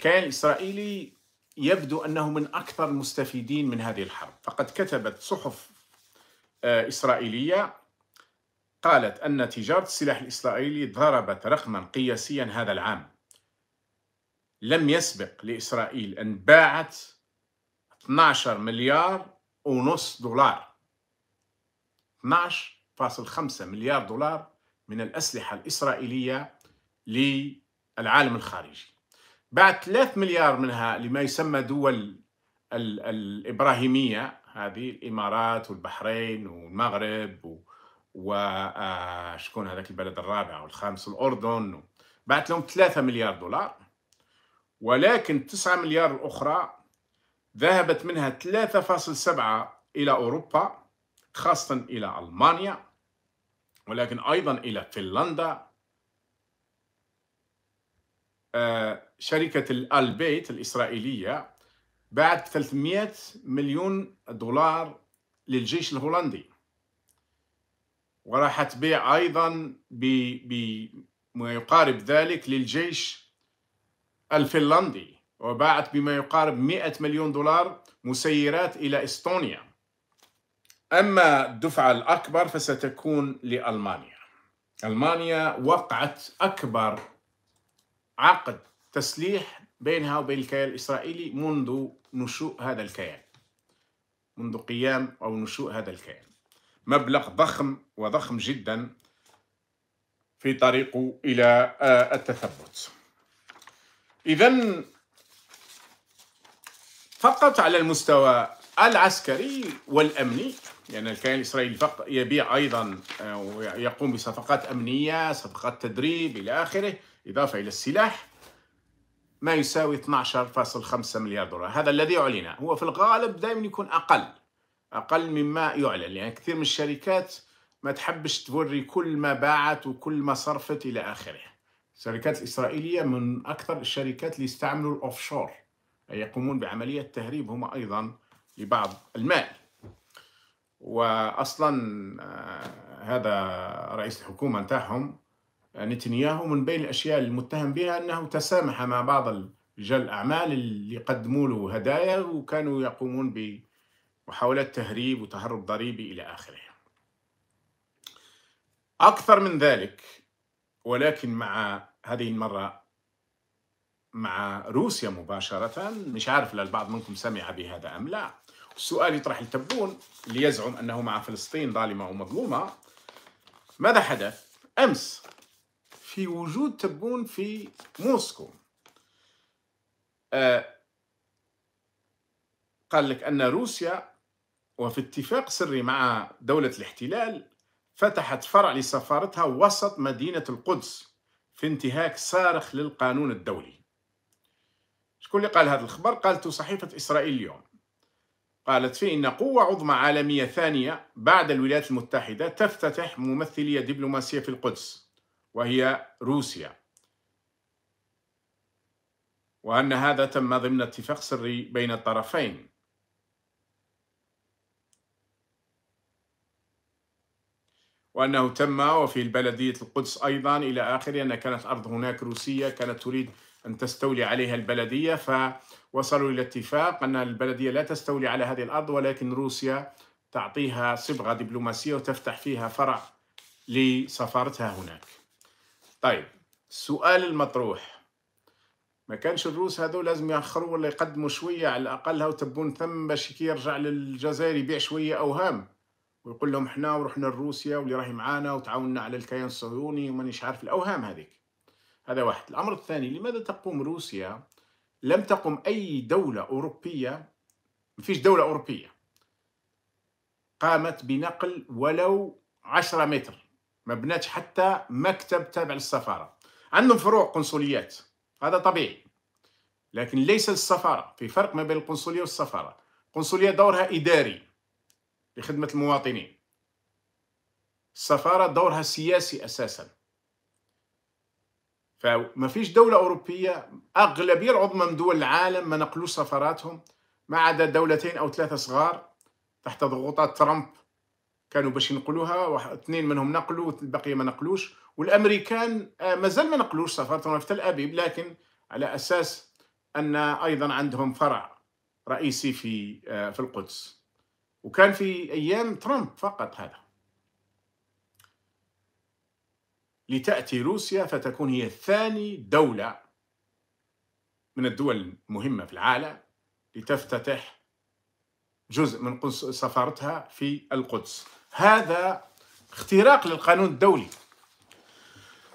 الكيان الإسرائيلي يبدو أنه من أكثر المستفيدين من هذه الحرب فقد كتبت صحف آه، إسرائيلية قالت أن تجارة السلاح الإسرائيلي ضربت رقما قياسيا هذا العام لم يسبق لإسرائيل أن باعت 12 مليار ونص دولار 12.5 مليار دولار من الأسلحة الإسرائيلية للعالم الخارجي بعد 3 مليار منها لما يسمى دول الإبراهيمية هذه الإمارات والبحرين والمغرب وشكون آه، هذاك البلد الرابع والخامس الأردن بعت لهم 3 مليار دولار ولكن 9 مليار الأخرى ذهبت منها 3.7 إلى أوروبا خاصة إلى ألمانيا ولكن أيضا إلى فنلندا آه، شركة الألبيت الإسرائيلية باعت 300 مليون دولار للجيش الهولندي وراح تبيع أيضا بما يقارب ذلك للجيش الفنلندي وباعت بما يقارب 100 مليون دولار مسيرات إلى إستونيا أما الدفعة الأكبر فستكون لألمانيا ألمانيا وقعت أكبر عقد تسليح بينها وبين الكيان الإسرائيلي منذ نشوء هذا الكيان منذ قيام أو نشوء هذا الكيان مبلغ ضخم وضخم جدا في طريقه إلى آه، التثبت إذا فقط على المستوى العسكري والأمني لأن يعني الكيان الإسرائيلي يبيع أيضا آه، ويقوم بصفقات أمنية صفقات تدريب إلى آخره إضافة إلى السلاح ما يساوي 12.5 مليار دولار هذا الذي أعلن هو في الغالب دائما يكون أقل أقل مما يعلن لأن يعني كثير من الشركات ما تحبش توري كل ما باعت وكل ما صرفت إلى آخره الشركات الإسرائيلية من أكثر الشركات اللي يستعملوا الأوفشور أي يقومون بعملية تهريب هم أيضا لبعض المال وأصلا آه، هذا رئيس الحكومة نتاعهم نتنياهو من بين الأشياء المتهم بها أنه تسامح مع بعض رجال الأعمال اللي قدموا له هدايا وكانوا يقومون بمحاولات تهريب وتهرب ضريبي إلى آخره أكثر من ذلك ولكن مع هذه المرة مع روسيا مباشرة مش عارف للبعض منكم سمع بهذا أم لا السؤال يطرح التبون اللي يزعم أنه مع فلسطين ظالمة ومظلومة ماذا حدث؟ أمس في وجود تبون في موسكو آه، قال لك أن روسيا وفي اتفاق سري مع دولة الاحتلال فتحت فرع لسفارتها وسط مدينة القدس في انتهاك صارخ للقانون الدولي شكون اللي قال هذا الخبر قالته صحيفة إسرائيل اليوم قالت فيه إن قوة عظمى عالمية ثانية بعد الولايات المتحدة تفتتح ممثلية دبلوماسية في القدس وهي روسيا وأن هذا تم ضمن اتفاق سري بين الطرفين وأنه تم وفي بلدية القدس أيضا إلى آخره أن كانت أرض هناك روسية كانت تريد أن تستولي عليها البلدية فوصلوا إلى اتفاق أن البلدية لا تستولي على هذه الأرض ولكن روسيا تعطيها صبغة دبلوماسية وتفتح فيها فرع لسفارتها هناك طيب السؤال المطروح ما كانش الروس هذو لازم يأخروا ولا يقدموا شوية على الأقل هاو تبون ثم باش كي يرجع للجزائر يبيع شوية أوهام ويقول لهم حنا ورحنا لروسيا واللي راهي معانا وتعاوننا على الكيان الصهيوني ومانيش عارف الأوهام هذيك هذا واحد الأمر الثاني لماذا تقوم روسيا لم تقم أي دولة أوروبية ما فيش دولة أوروبية قامت بنقل ولو عشرة متر ما بناتش حتى مكتب تابع للسفاره عندهم فروع قنصليات هذا طبيعي لكن ليس السفاره في فرق ما بين القنصليه والسفاره القنصليه دورها اداري لخدمه المواطنين السفاره دورها سياسي اساسا فما فيش دوله اوروبيه اغلبيه العظمى من دول العالم ما نقلوا سفاراتهم ما عدا دولتين او ثلاثه صغار تحت ضغوطات ترامب كانوا باش ينقلوها اثنين منهم نقلوا والباقيه ما نقلوش والامريكان آه، مازال ما نقلوش سفارتهم في تل ابيب لكن على اساس ان ايضا عندهم فرع رئيسي في آه، في القدس وكان في ايام ترامب فقط هذا لتاتي روسيا فتكون هي ثاني دوله من الدول المهمه في العالم لتفتتح جزء من سفارتها في القدس هذا اختراق للقانون الدولي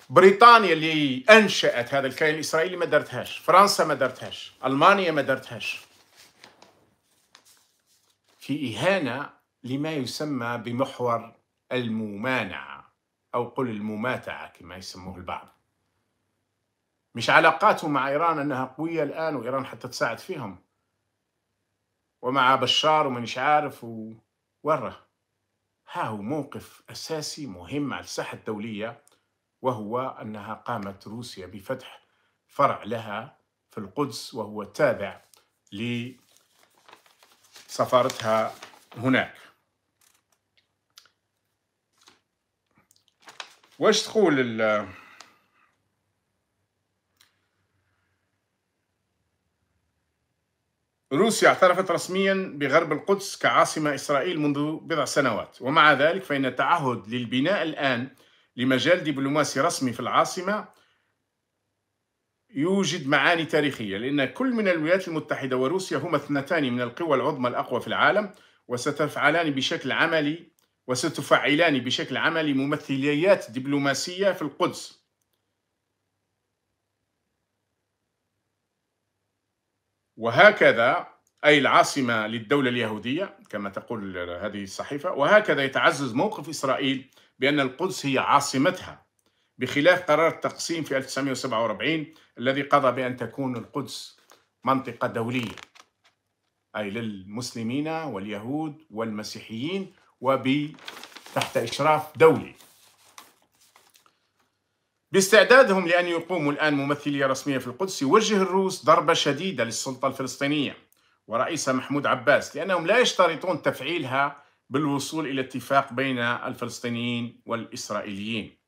بريطانيا اللي انشات هذا الكيان الاسرائيلي ما درتهاش فرنسا ما درتهاش المانيا ما درتهاش في اهانه لما يسمى بمحور الممانعه او قل المماتعه كما يسموه البعض مش علاقاته مع ايران انها قويه الان وايران حتى تساعد فيهم ومع بشار ومانيش عارف وورة ها هو موقف أساسي مهم على الساحة الدولية وهو أنها قامت روسيا بفتح فرع لها في القدس وهو تابع لسفارتها هناك واش تقول روسيا اعترفت رسميا بغرب القدس كعاصمة إسرائيل منذ بضع سنوات ومع ذلك فإن التعهد للبناء الآن لمجال دبلوماسي رسمي في العاصمة يوجد معاني تاريخية لأن كل من الولايات المتحدة وروسيا هما اثنتان من القوى العظمى الأقوى في العالم وستفعلان بشكل عملي وستفعلان بشكل عملي ممثليات دبلوماسية في القدس وهكذا أي العاصمة للدولة اليهودية كما تقول هذه الصحيفة وهكذا يتعزز موقف إسرائيل بأن القدس هي عاصمتها بخلاف قرار التقسيم في 1947 الذي قضى بأن تكون القدس منطقة دولية أي للمسلمين واليهود والمسيحيين وتحت إشراف دولي باستعدادهم لأن يقوموا الآن ممثلية رسمية في القدس يوجه الروس ضربة شديدة للسلطة الفلسطينية ورئيسها محمود عباس لأنهم لا يشترطون تفعيلها بالوصول إلى اتفاق بين الفلسطينيين والإسرائيليين